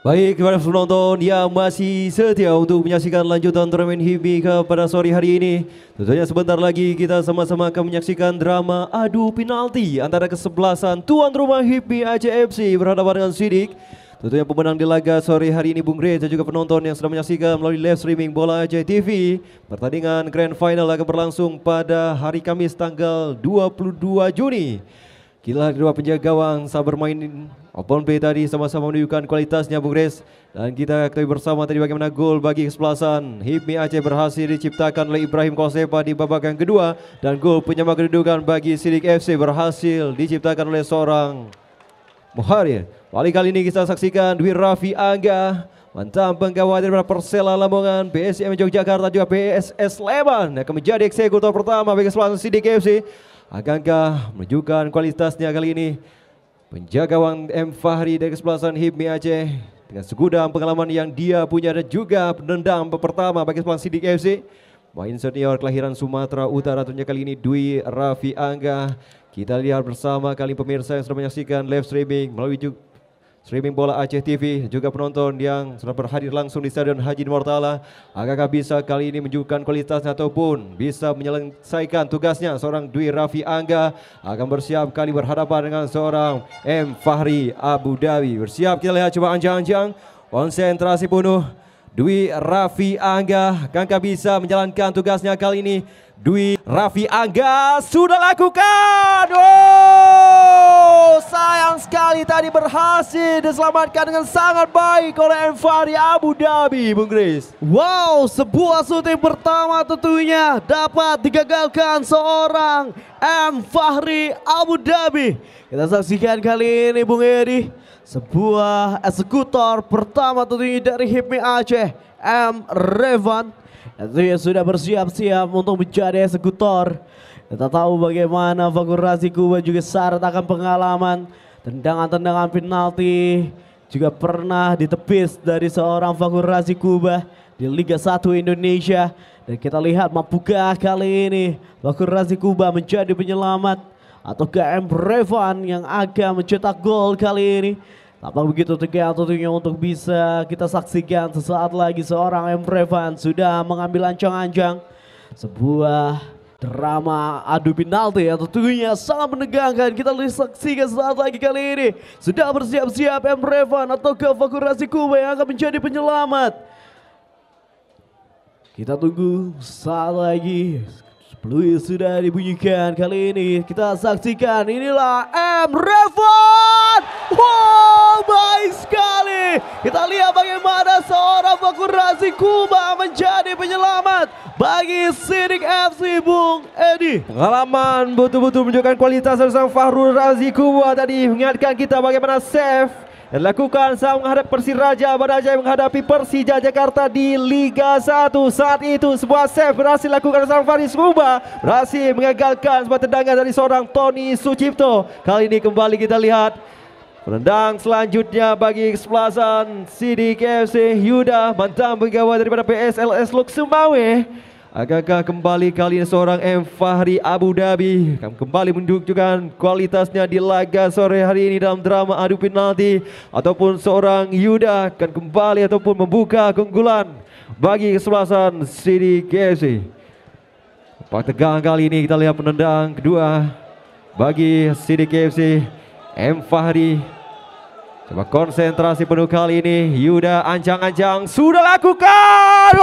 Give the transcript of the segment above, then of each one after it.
Baik, kepada penonton yang masih setia untuk menyaksikan lanjutan turnamen HIBI pada sore hari ini. Tentunya sebentar lagi kita sama-sama akan menyaksikan drama adu penalti antara kesebelasan tuan rumah HIBI ACFC berhadapan dengan Sidik. Tentunya pemenang di laga sore hari ini Bung Rey dan juga penonton yang sudah menyaksikan melalui live streaming Bola Aceh TV. Pertandingan Grand Final akan berlangsung pada hari Kamis tanggal 22 Juni. Kila kedua penjaga gawang sah bermain open play tadi sama-sama menunjukkan kualitasnya Bung Res. Dan kita ketahui bersama tadi bagaimana gol bagi kesebelasan. Hipmi Aceh berhasil diciptakan oleh Ibrahim Kosepa di babak yang kedua. Dan gol penyama kedudukan bagi Sidik FC berhasil diciptakan oleh seorang Muharir. kali ya. kali ini kita saksikan Dwi Raffi Angga. Mantan penggawa daripada Persela Lamongan, PSM Yogyakarta juga PSS Leban akan menjadi eksekutor pertama bagi kesebelasan Sidik FC. Akankah menunjukkan kualitasnya kali ini? Penjaga Wang M. Fahri dari kesebelasan Hibmi Aceh dengan segudang pengalaman yang dia punya dan juga penendang pertama bagi sebelah Sidik FC. Main senior kelahiran Sumatera Utara tentunya kali ini Dwi Raffi Angga. Kita lihat bersama kali pemirsa yang sudah menyaksikan live streaming melalui streaming bola Aceh TV, juga penonton yang sudah berhadir langsung di Stadion Haji Murtala agak bisa kali ini menunjukkan kualitasnya ataupun bisa menyelesaikan tugasnya seorang Dwi Rafi Angga akan bersiap kali berhadapan dengan seorang M. Fahri Abu Dhabi. Bersiap kita lihat coba anjang-anjang, konsentrasi penuh. Dwi Rafi Angga, Kangka bisa menjalankan tugasnya kali ini. Dwi Rafi Angga sudah lakukan. Oh! Oh sayang sekali tadi berhasil diselamatkan dengan sangat baik oleh Enfari Abu Dhabi Bung Chris. Wow sebuah syuting pertama tentunya dapat digagalkan seorang M. Fahri Abu Dhabi. Kita saksikan kali ini Bung Edi. Sebuah eksekutor pertama tentunya dari Hipmi Aceh M. Revan. yang sudah bersiap-siap untuk menjadi eksekutor kita tahu bagaimana Fakur Kuba juga syarat akan pengalaman tendangan-tendangan penalti juga pernah ditepis dari seorang Fakur Razi Kuba di Liga 1 Indonesia. Dan kita lihat mampukah kali ini Fakur Razi Kuba menjadi penyelamat atau KM Revan yang akan mencetak gol kali ini. Tampak begitu tegang tentunya untuk bisa kita saksikan sesaat lagi seorang M. Revan sudah mengambil ancang-ancang sebuah Drama adu penalti yang tentunya sangat menegangkan. Kita lihat saksikan saat lagi kali ini. Sudah bersiap-siap M. Revan atau Kevakurasi yang akan menjadi penyelamat. Kita tunggu saat lagi. Peluit sudah dibunyikan kali ini. Kita saksikan inilah M. Revan. Wow, my God. Kita lihat bagaimana seorang Razi Kuba menjadi penyelamat bagi Sidik FC Bung Edi. Pengalaman betul-betul menunjukkan kualitas sang Fahrul Razi Kuba tadi mengingatkan kita bagaimana save yang dilakukan saat menghadap Persiraja Baraja menghadapi Persija Jakarta di Liga 1 saat itu sebuah save berhasil lakukan sang Faris Kuba berhasil mengagalkan sebuah tendangan dari seorang Tony Sucipto kali ini kembali kita lihat Penendang selanjutnya bagi kesebelasan CD KFC Yuda mantan pegawai daripada PSLS Lok Sumbawe. kembali kali ini seorang M Fahri Abu Dhabi kembali menunjukkan kualitasnya di laga sore hari ini dalam drama adu penalti ataupun seorang Yuda akan kembali ataupun membuka keunggulan bagi kesebelasan CD KFC. Pak tegang kali ini kita lihat penendang kedua bagi CD KFC. M. Fahri. Coba konsentrasi penuh kali ini. Yuda anjang-anjang sudah lakukan.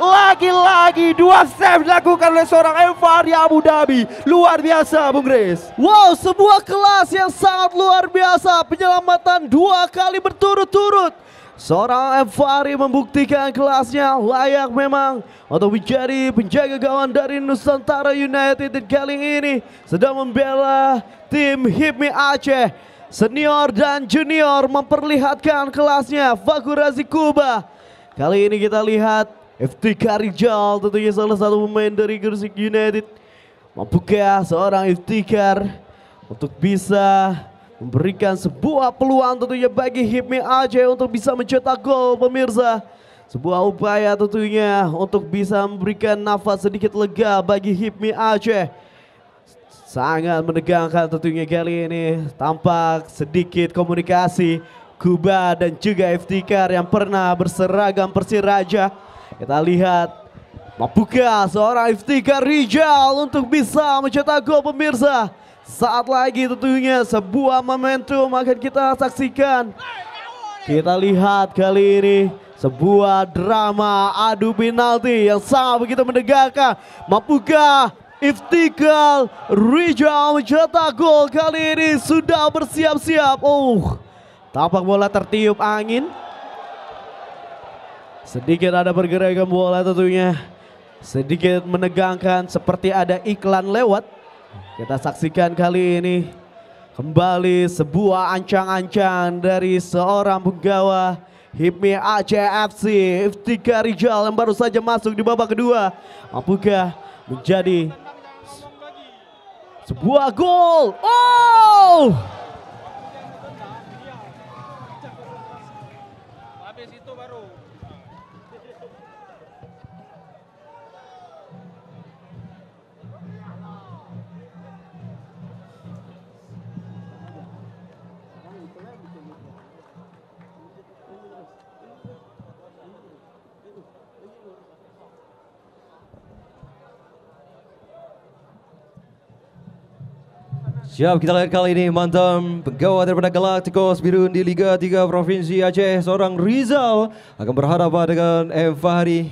lagi Lagi-lagi dua save dilakukan oleh seorang M. Fahri Abu Dhabi. Luar biasa Bung Grace. Wow sebuah kelas yang sangat luar biasa. Penyelamatan dua kali berturut-turut Seorang Fahri membuktikan kelasnya layak memang untuk menjadi penjaga gawang dari Nusantara United dan kali ini sedang membela tim Hipmi Aceh. Senior dan junior memperlihatkan kelasnya Fakurazi Kuba. Kali ini kita lihat FT Rijal tentunya salah satu pemain dari Gresik United. membuka seorang Iftikar untuk bisa memberikan sebuah peluang tentunya bagi Hipmi Aceh untuk bisa mencetak gol pemirsa. Sebuah upaya tentunya untuk bisa memberikan nafas sedikit lega bagi Hipmi Aceh. Sangat menegangkan tentunya kali ini. Tampak sedikit komunikasi Kuba dan juga Iftikar yang pernah berseragam Persiraja. Kita lihat membuka seorang Iftikar Rijal untuk bisa mencetak gol pemirsa. Saat lagi tentunya sebuah momentum akan kita saksikan. Kita lihat kali ini sebuah drama adu penalti yang sangat begitu mendegarkan. Mampukah Iftikal Rijal mencetak gol kali ini sudah bersiap-siap. Oh, tampak bola tertiup angin. Sedikit ada pergerakan bola tentunya. Sedikit menegangkan seperti ada iklan lewat. Kita saksikan kali ini kembali sebuah ancang-ancang dari seorang penggawa Hipmi ACFC Iftika Rijal yang baru saja masuk di babak kedua. Mampukah menjadi sebuah gol. Oh! Siap kita lihat kali ini mantan pegawai daripada Galacticos Biru di Liga 3 Provinsi Aceh seorang Rizal akan berhadapan dengan M. Fahri.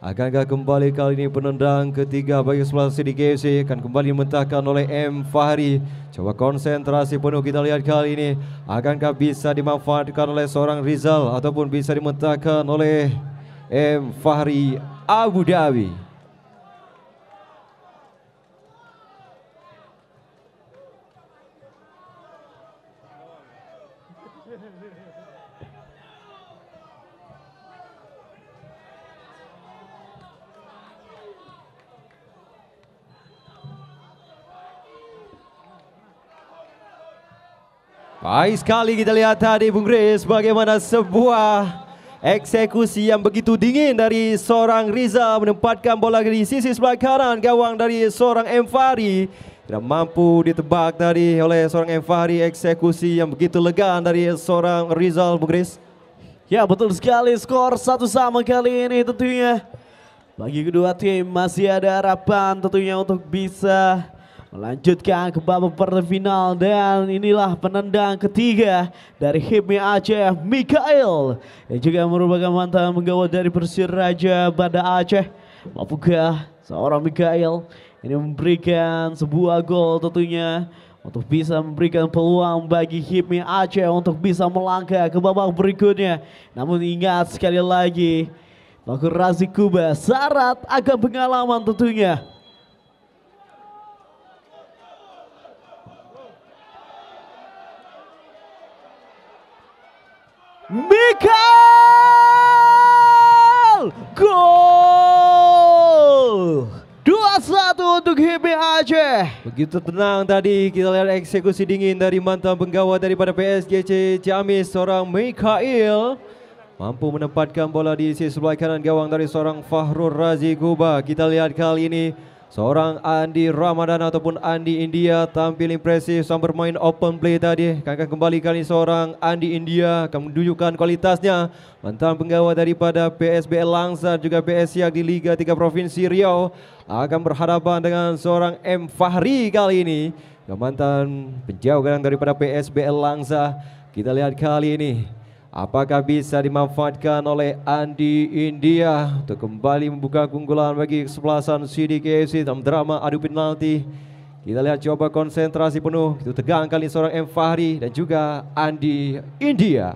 Akankah kembali kali ini penendang ketiga bagi sebelah sini KFC akan kembali mentahkan oleh M. Fahri. Coba konsentrasi penuh kita lihat kali ini. Akankah bisa dimanfaatkan oleh seorang Rizal ataupun bisa dimentahkan oleh M. Fahri Abu Dhabi. Baik sekali kita lihat tadi Bung Chris bagaimana sebuah eksekusi yang begitu dingin dari seorang Riza menempatkan bola di sisi sebelah kanan gawang dari seorang M. Fahri. Tidak mampu ditebak tadi oleh seorang M. Fahri eksekusi yang begitu legan dari seorang Rizal Bung Chris. Ya betul sekali skor satu sama kali ini tentunya. Bagi kedua tim masih ada harapan tentunya untuk bisa melanjutkan ke babak final dan inilah penendang ketiga dari Hibmi Aceh Mikael yang juga merupakan mantan penggawa dari Raja pada Aceh mampukah seorang Mikael ini memberikan sebuah gol tentunya untuk bisa memberikan peluang bagi Hipmi Aceh untuk bisa melangkah ke babak berikutnya. Namun ingat sekali lagi, Bakur Razi Kuba syarat akan pengalaman tentunya. untuk Hibi Aceh. Begitu tenang tadi kita lihat eksekusi dingin dari mantan penggawa daripada PSGC Ciamis seorang Mikhail. Mampu menempatkan bola di sisi sebelah kanan gawang dari seorang Fahrul Razi Guba. Kita lihat kali ini Seorang Andi Ramadan ataupun Andi India tampil impresif sang bermain open play tadi. Akan kembali kali seorang Andi India akan menunjukkan kualitasnya. Mantan penggawa daripada PSBL Langsa juga PS yang di Liga 3 Provinsi Riau akan berhadapan dengan seorang M Fahri kali ini. Mantan penjauh daripada PSBL Langsa. Kita lihat kali ini Apakah bisa dimanfaatkan oleh Andi India untuk kembali membuka keunggulan bagi kesebelasan CDKFC dalam drama adu penalti. Kita lihat coba konsentrasi penuh, itu tegang kali seorang M. Fahri dan juga Andi India.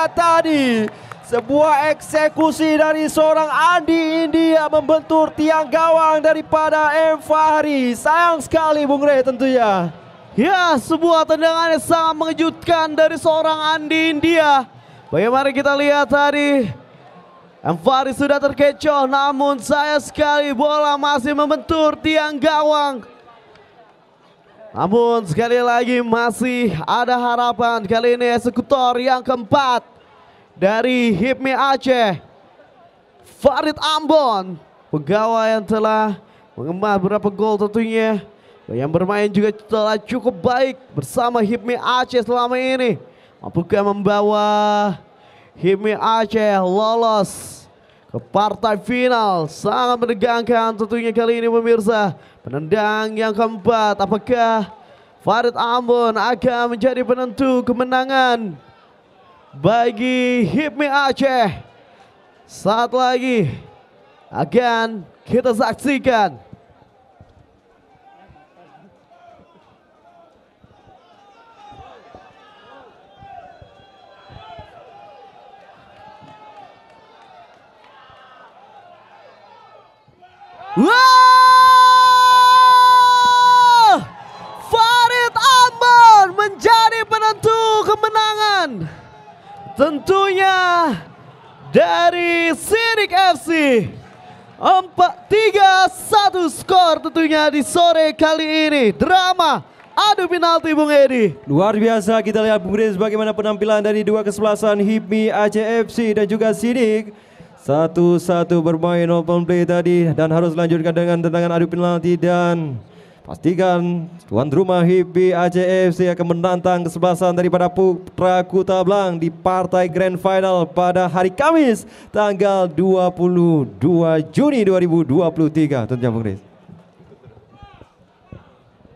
lihat tadi sebuah eksekusi dari seorang Andi India membentur tiang gawang daripada M. Fahri. Sayang sekali Bung Rey tentunya. Ya, sebuah tendangan yang sangat mengejutkan dari seorang Andi India. Bagaimana kita lihat tadi. M. Fahri sudah terkecoh namun saya sekali bola masih membentur tiang gawang. Namun sekali lagi masih ada harapan kali ini eksekutor yang keempat dari Hipmi Aceh. Farid Ambon, pegawai yang telah mengemas beberapa gol tentunya. Yang bermain juga telah cukup baik bersama Hipmi Aceh selama ini. Mampukah membawa Hipmi Aceh lolos ke partai final. Sangat menegangkan tentunya kali ini pemirsa. Penendang yang keempat, apakah Farid Ambon akan menjadi penentu kemenangan bagi Hipmi Aceh. Saat lagi akan kita saksikan. Wow! Farid Ambar menjadi penentu kemenangan. Tentunya dari Sirik FC. 4-3-1 skor tentunya di sore kali ini. Drama adu penalti Bung Edi. Luar biasa kita lihat Bung Edi bagaimana penampilan dari dua kesebelasan Hipmi ACFC dan juga Sidik. Satu-satu bermain open play tadi dan harus lanjutkan dengan tendangan adu penalti dan pastikan tuan rumah Hibi ACFC akan menantang kesebelasan daripada Putra Kuta Blang di partai Grand Final pada hari Kamis tanggal 22 Juni 2023 tentunya Bung Riz.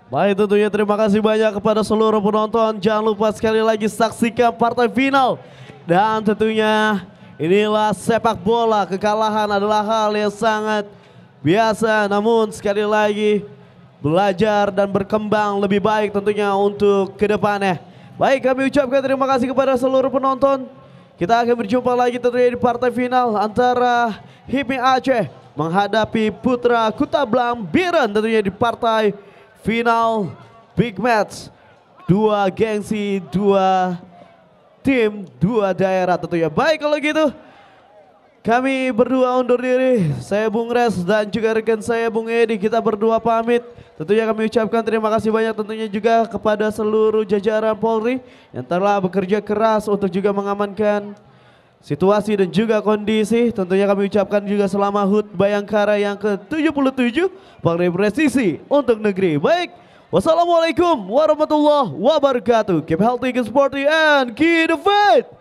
Baik tentunya terima kasih banyak kepada seluruh penonton. Jangan lupa sekali lagi saksikan partai final. Dan tentunya Inilah sepak bola, kekalahan adalah hal yang sangat biasa. Namun sekali lagi belajar dan berkembang lebih baik tentunya untuk kedepannya. Baik kami ucapkan terima kasih kepada seluruh penonton. Kita akan berjumpa lagi tentunya di partai final antara Hipmi Aceh menghadapi Putra Kutablang Biren tentunya di partai final big match. Dua gengsi, dua tim dua daerah tentunya. Baik kalau gitu. Kami berdua undur diri, saya Bung Res dan juga rekan saya Bung Edi, kita berdua pamit. Tentunya kami ucapkan terima kasih banyak tentunya juga kepada seluruh jajaran Polri yang telah bekerja keras untuk juga mengamankan situasi dan juga kondisi. Tentunya kami ucapkan juga selama HUT Bayangkara yang ke-77 Polri Presisi untuk negeri. Baik, Wassalamualaikum warahmatullahi wabarakatuh. Keep healthy, keep sporty, and keep the faith.